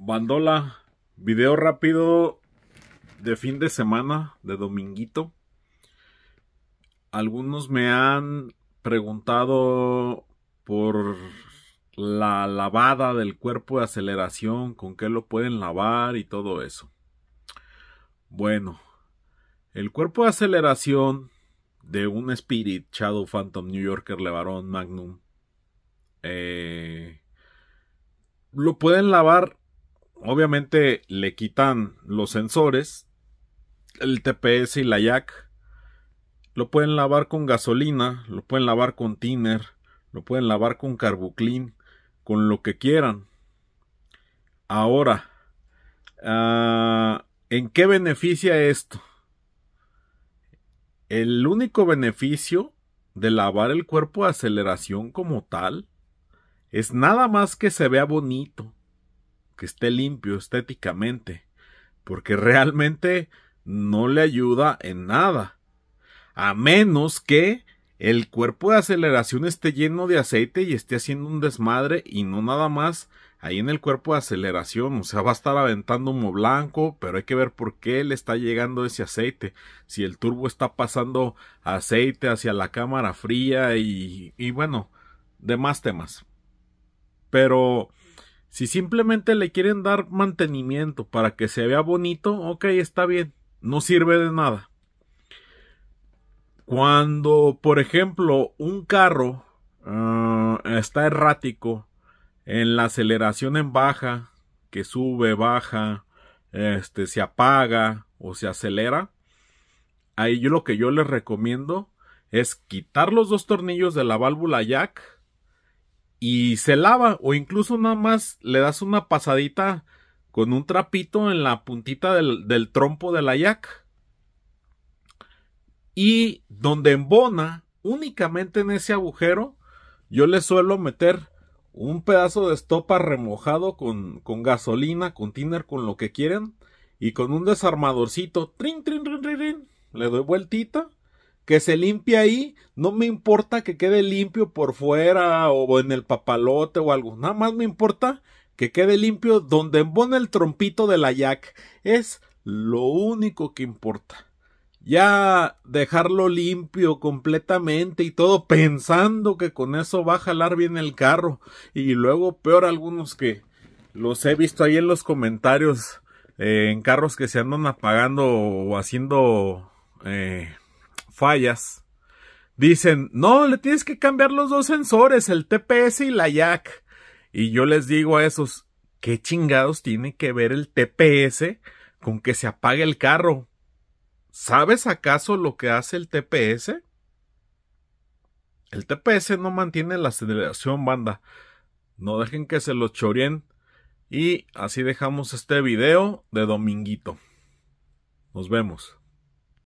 Bandola, video rápido de fin de semana, de dominguito. Algunos me han preguntado por la lavada del cuerpo de aceleración, con qué lo pueden lavar y todo eso. Bueno, el cuerpo de aceleración de un Spirit Shadow Phantom New Yorker Levarón Magnum eh, lo pueden lavar Obviamente le quitan los sensores, el TPS y la jack. Lo pueden lavar con gasolina, lo pueden lavar con tiner, lo pueden lavar con carbuclin, con lo que quieran. Ahora, ah, ¿en qué beneficia esto? El único beneficio de lavar el cuerpo de aceleración como tal es nada más que se vea bonito que esté limpio estéticamente, porque realmente no le ayuda en nada. A menos que el cuerpo de aceleración esté lleno de aceite y esté haciendo un desmadre y no nada más ahí en el cuerpo de aceleración, o sea, va a estar aventando humo blanco, pero hay que ver por qué le está llegando ese aceite, si el turbo está pasando aceite hacia la cámara fría y, y bueno, demás temas. Pero si simplemente le quieren dar mantenimiento para que se vea bonito, ok, está bien, no sirve de nada. Cuando, por ejemplo, un carro ah, está errático en la aceleración en baja, que sube, baja, este, se apaga o se acelera, ahí yo lo que yo les recomiendo es quitar los dos tornillos de la válvula jack y se lava o incluso nada más le das una pasadita con un trapito en la puntita del, trompo de la yak. Y donde embona, únicamente en ese agujero, yo le suelo meter un pedazo de estopa remojado con, con gasolina, con tiner, con lo que quieran, y con un desarmadorcito, trin, trin, trin, trin, le doy vueltita que se limpie ahí, no me importa que quede limpio por fuera o en el papalote o algo, nada más me importa que quede limpio donde embona el trompito de la jack, es lo único que importa. Ya dejarlo limpio completamente y todo pensando que con eso va a jalar bien el carro y luego peor algunos que los he visto ahí en los comentarios eh, en carros que se andan apagando o haciendo eh, fallas. Dicen, no, le tienes que cambiar los dos sensores, el TPS y la YAC. Y yo les digo a esos, ¿qué chingados tiene que ver el TPS con que se apague el carro? ¿Sabes acaso lo que hace el TPS? El TPS no mantiene la aceleración banda. No dejen que se los chorien. Y así dejamos este video de dominguito. Nos vemos.